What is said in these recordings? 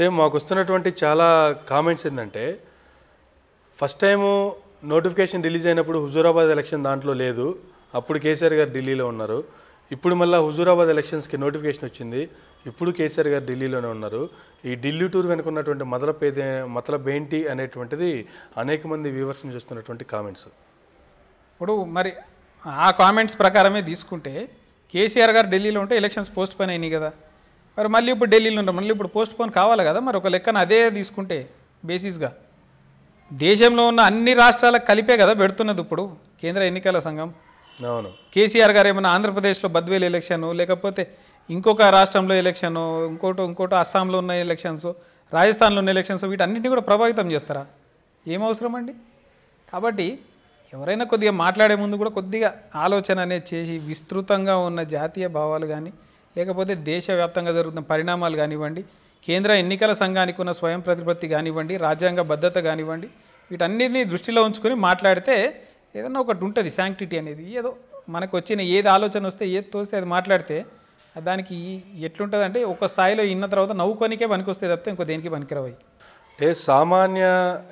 అయితే మాకు వస్తున్నటువంటి చాలా కామెంట్స్ ఏంటంటే ఫస్ట్ టైము నోటిఫికేషన్ రిలీజ్ అయినప్పుడు హుజూరాబాద్ ఎలక్షన్ దాంట్లో లేదు అప్పుడు కేసీఆర్ గారు ఢిల్లీలో ఉన్నారు ఇప్పుడు మళ్ళీ హుజూరాబాద్ ఎలక్షన్స్కి నోటిఫికేషన్ వచ్చింది ఇప్పుడు కేసీఆర్ గారు ఢిల్లీలోనే ఉన్నారు ఈ ఢిల్లీ టూర్ వెనుక ఉన్నటువంటి ఏదే మతలబ్ బేంటి అనేటువంటిది అనేక మంది వివర్శన చూస్తున్నటువంటి కామెంట్స్ ఇప్పుడు మరి ఆ కామెంట్స్ ప్రకారమే తీసుకుంటే కేసీఆర్ గారు ఢిల్లీలో ఉంటే ఎలక్షన్స్ పోస్ట్ పోయినాయి కదా మరి మళ్ళీ ఇప్పుడు ఢిల్లీలో ఉంటారు మళ్ళీ ఇప్పుడు పోస్ట్ పోన్ కావాలి కదా మరి ఒక లెక్కన అదే తీసుకుంటే బేసిస్గా దేశంలో ఉన్న అన్ని రాష్ట్రాలకు కలిపే కదా పెడుతున్నది ఇప్పుడు కేంద్ర ఎన్నికల సంఘం అవును కేసీఆర్ గారు ఏమైనా ఆంధ్రప్రదేశ్లో బద్వేలు ఎలక్షన్ లేకపోతే ఇంకొక రాష్ట్రంలో ఎలక్షన్ ఇంకోటి ఇంకోటి అస్సాంలో ఉన్న ఎలక్షన్స్ రాజస్థాన్లో ఉన్న ఎలక్షన్స్ వీటన్నింటినీ కూడా ప్రభావితం చేస్తారా ఏం అండి కాబట్టి ఎవరైనా కొద్దిగా మాట్లాడే ముందు కూడా కొద్దిగా ఆలోచన అనేది చేసి విస్తృతంగా ఉన్న జాతీయ భావాలు కానీ లేకపోతే దేశవ్యాప్తంగా జరుగుతున్న పరిణామాలు కానివ్వండి కేంద్ర ఎన్నికల సంఘానికి ఉన్న స్వయం ప్రతిపత్తి కానివ్వండి రాజ్యాంగ భద్రత కానివ్వండి వీటన్నిటిని దృష్టిలో ఉంచుకొని మాట్లాడితే ఏదన్నా ఒకటి ఉంటుంది శాంక్టిటీ అనేది ఏదో మనకు వచ్చిన ఏది ఆలోచన వస్తే ఏది తోస్తే అది మాట్లాడితే దానికి ఎట్లుంటుందంటే ఒక స్థాయిలో ఇన్న తర్వాత నవ్వుకొనికే పనికి వస్తే తప్పితే ఇంకో దేనికి పనికిరవాయి అంటే సామాన్య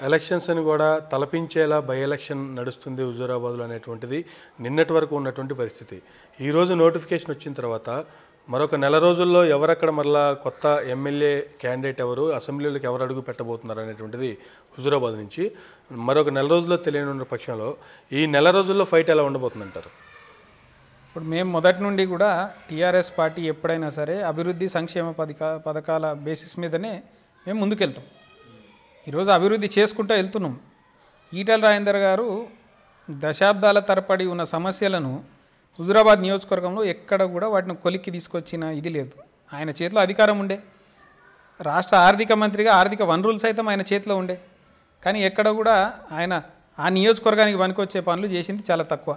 ఎలక్షన్స్ని కూడా తలపించేలా బై ఎలక్షన్ నడుస్తుంది హుజూరాబాద్లో అనేటువంటిది నిన్నటి వరకు ఉన్నటువంటి పరిస్థితి ఈరోజు నోటిఫికేషన్ వచ్చిన తర్వాత మరొక నెల రోజుల్లో ఎవరక్కడ మరలా కొత్త ఎమ్మెల్యే క్యాండిడేట్ ఎవరు అసెంబ్లీలకు ఎవరు అడుగు పెట్టబోతున్నారు అనేటువంటిది హుజూరాబాద్ నుంచి మరొక నెల రోజుల్లో ఉన్న పక్షంలో ఈ నెల రోజుల్లో ఫైట్ ఎలా ఉండబోతుందంటారు ఇప్పుడు మేము మొదటి నుండి కూడా టీఆర్ఎస్ పార్టీ ఎప్పుడైనా సరే అభివృద్ధి సంక్షేమ పథకా పథకాల బేసిస్ మీదనే మేము ముందుకెళ్తాం ఈరోజు అభివృద్ధి చేసుకుంటూ వెళ్తున్నాం ఈటల రాజేందర్ గారు దశాబ్దాల తరపడి ఉన్న సమస్యలను హుజురాబాద్ నియోజకవర్గంలో ఎక్కడ కూడా వాటిని కొలిక్కి తీసుకొచ్చిన ఇది లేదు ఆయన చేతిలో అధికారం ఉండే రాష్ట్ర ఆర్థిక మంత్రిగా ఆర్థిక వనరులు సైతం ఆయన చేతిలో ఉండే కానీ ఎక్కడ కూడా ఆయన ఆ నియోజకవర్గానికి పనికొచ్చే పనులు చేసింది చాలా తక్కువ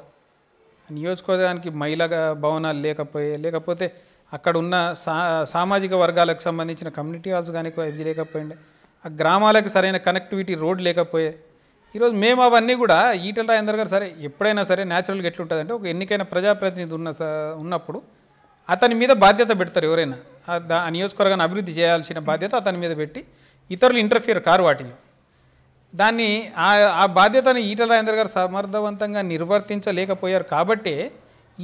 నియోజకవర్గానికి మహిళా భవనాలు లేకపోయే లేకపోతే అక్కడ ఉన్న సా సామాజిక వర్గాలకు సంబంధించిన కమ్యూనిటీ హాల్స్ కానీ లేకపోయిండే ఆ గ్రామాలకు సరైన కనెక్టివిటీ రోడ్ లేకపోయే ఈరోజు మేము అవన్నీ కూడా ఈటల రాజేందర్ గారు సరే ఎప్పుడైనా సరే న్యాచురల్గా ఎట్లుంటుందంటే ఒక ఎన్నికైన ప్రజాప్రతినిధి ఉన్న ఉన్నప్పుడు అతని మీద బాధ్యత పెడతారు ఎవరైనా ఆ నియోజకవర్గాన్ని అభివృద్ధి చేయాల్సిన బాధ్యత అతని మీద పెట్టి ఇతరులు ఇంటర్ఫియర్ కారు వాటిలో దాన్ని ఆ బాధ్యతను ఈటల రాజేందర్ గారు సమర్థవంతంగా నిర్వర్తించలేకపోయారు కాబట్టే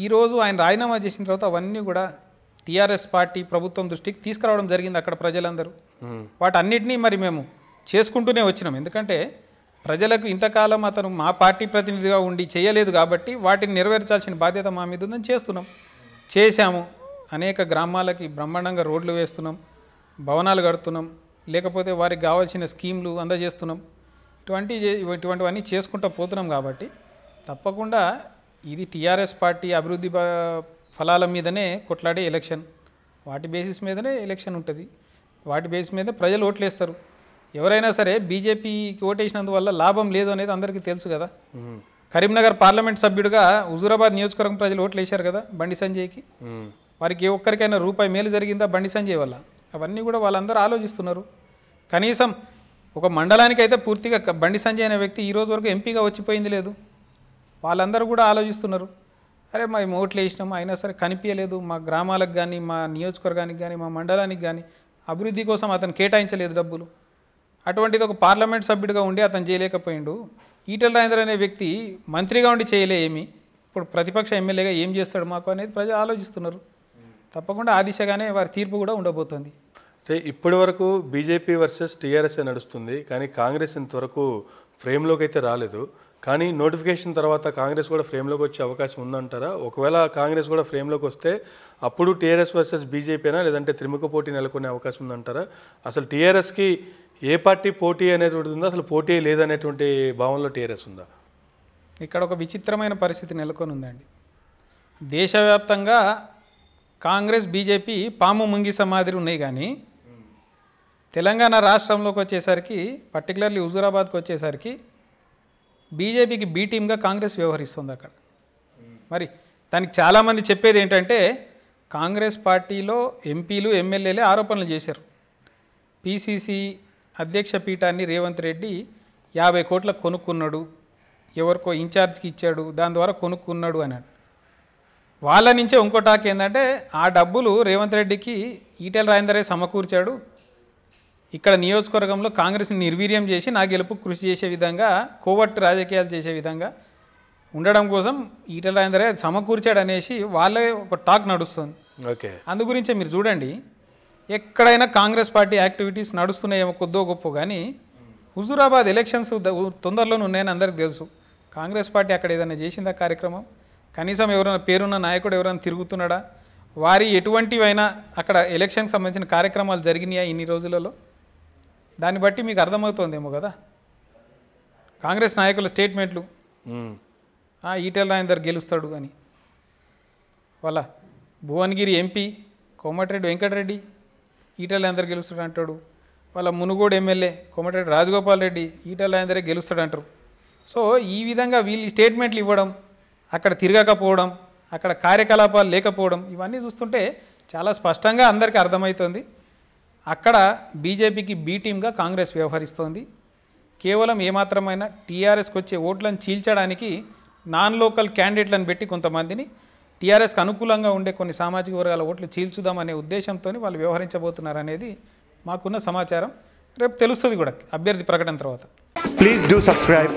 ఈరోజు ఆయన రాజీనామా చేసిన తర్వాత అవన్నీ కూడా టీఆర్ఎస్ పార్టీ ప్రభుత్వం దృష్టికి తీసుకురావడం జరిగింది అక్కడ ప్రజలందరూ వాటన్నిటినీ మరి మేము చేసుకుంటూనే వచ్చినాం ఎందుకంటే ప్రజలకు ఇంతకాలం అతను మా పార్టీ ప్రతినిధిగా ఉండి చేయలేదు కాబట్టి వాటిని నెరవేర్చాల్సిన బాధ్యత మా మీద ఉందని చేస్తున్నాం చేశాము అనేక గ్రామాలకి బ్రహ్మాండంగా రోడ్లు వేస్తున్నాం భవనాలు కడుతున్నాం లేకపోతే వారికి కావాల్సిన స్కీమ్లు అందజేస్తున్నాం ఇటువంటి ఇటువంటివన్నీ చేసుకుంటూ పోతున్నాం కాబట్టి తప్పకుండా ఇది టీఆర్ఎస్ పార్టీ అభివృద్ధి ఫలాల మీదనే కొట్లాడే ఎలక్షన్ వాటి బేసిస్ మీదనే ఎలక్షన్ ఉంటుంది వాటి బేస్ మీద ప్రజలు ఓట్లేస్తారు ఎవరైనా సరే బీజేపీకి ఓటేసినందువల్ల లాభం లేదు అనేది అందరికీ తెలుసు కదా కరీంనగర్ పార్లమెంట్ సభ్యుడిగా హుజూరాబాద్ నియోజకవర్గం ప్రజలు ఓట్లు వేశారు కదా బండి సంజయ్కి వారికి ఒక్కరికైనా రూపాయి మేలు జరిగిందా బండి సంజయ్ వల్ల అవన్నీ కూడా వాళ్ళందరూ ఆలోచిస్తున్నారు కనీసం ఒక మండలానికి అయితే పూర్తిగా బండి సంజయ్ అనే వ్యక్తి ఈరోజు వరకు ఎంపీగా వచ్చిపోయింది లేదు వాళ్ళందరూ కూడా ఆలోచిస్తున్నారు అరే మేము ఓట్లు వేసినాం అయినా సరే కనిపించలేదు మా గ్రామాలకు కానీ మా నియోజకవర్గానికి కానీ మా మండలానికి కానీ అభివృద్ధి కోసం అతను కేటాయించలేదు డబ్బులు అటువంటిది ఒక పార్లమెంట్ సభ్యుడిగా ఉండి అతను చేయలేకపోయిండు ఈటల రాజేంద్ర అనే వ్యక్తి మంత్రిగా ఉండి చేయలే ఏమి ఇప్పుడు ప్రతిపక్ష ఎమ్మెల్యేగా ఏం చేస్తాడు మాకు అనేది ప్రజలు ఆలోచిస్తున్నారు తప్పకుండా ఆ దిశగానే వారి తీర్పు కూడా ఉండబోతోంది అంటే ఇప్పటి వరకు బీజేపీ వర్సెస్ టీఆర్ఎస్ఏ నడుస్తుంది కానీ కాంగ్రెస్ ఇంతవరకు ఫ్రేమ్లోకి అయితే రాలేదు కానీ నోటిఫికేషన్ తర్వాత కాంగ్రెస్ కూడా ఫ్రేమ్లోకి వచ్చే అవకాశం ఉందంటారా ఒకవేళ కాంగ్రెస్ కూడా ఫ్రేమ్లోకి వస్తే అప్పుడు టీఆర్ఎస్ వర్సెస్ బీజేపీనా లేదంటే త్రిముఖ పోటీ నెలకొనే అవకాశం ఉందంటారా అసలు టీఆర్ఎస్కి ఏ పార్టీ పోటీ అనేటువంటిది ఉందా అసలు పోటీ లేదనేటువంటి భావంలో టీఆర్ఎస్ ఉందా ఇక్కడ ఒక విచిత్రమైన పరిస్థితి నెలకొని ఉందండి దేశవ్యాప్తంగా కాంగ్రెస్ బీజేపీ పాము ముంగిస మాదిరి ఉన్నాయి కానీ తెలంగాణ రాష్ట్రంలోకి వచ్చేసరికి పర్టికులర్లీ హుజూరాబాద్కి వచ్చేసరికి బీజేపీకి బీ టీమ్గా కాంగ్రెస్ వ్యవహరిస్తుంది అక్కడ మరి దానికి చాలామంది చెప్పేది ఏంటంటే కాంగ్రెస్ పార్టీలో ఎంపీలు ఎమ్మెల్యేలే ఆరోపణలు చేశారు పీసీసీ అధ్యక్ష పీఠాన్ని రేవంత్ రెడ్డి యాభై కోట్ల కొనుక్కున్నాడు ఎవరికో ఇన్ఛార్జ్కి ఇచ్చాడు దాని ద్వారా కొనుక్కున్నాడు అన్నాడు వాళ్ళ నుంచే ఇంకో టాక్ ఏంటంటే ఆ డబ్బులు రేవంత్ రెడ్డికి ఈటెల రాయందరే సమకూర్చాడు ఇక్కడ నియోజకవర్గంలో కాంగ్రెస్ని నిర్వీర్యం చేసి నా గెలుపు కృషి చేసే విధంగా కోవట్ రాజకీయాలు చేసే విధంగా ఉండడం కోసం ఈటల రాజేందరే సమకూర్చాడు అనేసి వాళ్ళే ఒక టాక్ నడుస్తుంది ఓకే అందు గురించే మీరు చూడండి ఎక్కడైనా కాంగ్రెస్ పార్టీ యాక్టివిటీస్ నడుస్తున్నాయేమో కొద్దో గొప్ప కానీ హుజూరాబాద్ ఎలక్షన్స్ తొందరలోనే ఉన్నాయని అందరికి తెలుసు కాంగ్రెస్ పార్టీ అక్కడ ఏదైనా చేసిందా కార్యక్రమం కనీసం ఎవరైనా పేరున్న నాయకుడు ఎవరైనా తిరుగుతున్నాడా వారి ఎటువంటివైనా అక్కడ ఎలక్షన్కి సంబంధించిన కార్యక్రమాలు జరిగినాయా ఇన్ని రోజులలో దాన్ని బట్టి మీకు అర్థమవుతోందేమో కదా కాంగ్రెస్ నాయకుల స్టేట్మెంట్లు ఈటెల రాయందర్ గెలుస్తాడు అని వాళ్ళ భువనగిరి ఎంపీ కోమటిరెడ్డి వెంకటరెడ్డి ఈటెల రాయందర్ గెలుస్తాడు అంటాడు వాళ్ళ మునుగోడు ఎమ్మెల్యే కోమటిరెడ్డి రాజగోపాల్ రెడ్డి ఈటెల రాయందరే గెలుస్తాడు అంటారు సో ఈ విధంగా వీళ్ళు స్టేట్మెంట్లు ఇవ్వడం అక్కడ తిరగకపోవడం అక్కడ కార్యకలాపాలు లేకపోవడం ఇవన్నీ చూస్తుంటే చాలా స్పష్టంగా అందరికీ అర్థమవుతుంది అక్కడ బీజేపీకి బీ టీమ్గా కాంగ్రెస్ వ్యవహరిస్తోంది కేవలం ఏమాత్రమైన టీఆర్ఎస్కి వచ్చే ఓట్లను చీల్చడానికి నాన్ లోకల్ క్యాండిడేట్లను పెట్టి కొంతమందిని టీఆర్ఎస్కి అనుకూలంగా ఉండే కొన్ని సామాజిక వర్గాల ఓట్లు చీల్చుదామనే ఉద్దేశంతో వాళ్ళు వ్యవహరించబోతున్నారు అనేది మాకున్న సమాచారం రేపు తెలుస్తుంది కూడా అభ్యర్థి ప్రకటన తర్వాత please do subscribe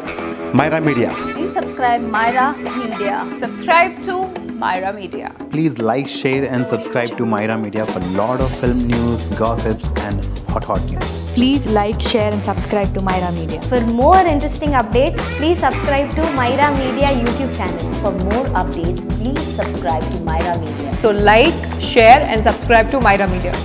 Myra Media subscribe Myra Media subscribe to Myra Media. Please like, share, and subscribe to Myra Media for a lot of film news, gossips, and hot hot news. Please like, share, and subscribe to Myra Media. For more interesting updates, please subscribe to Myra Media YouTube channel. For more updates, please subscribe to Myra Media. So like, share, and subscribe to Myra Media.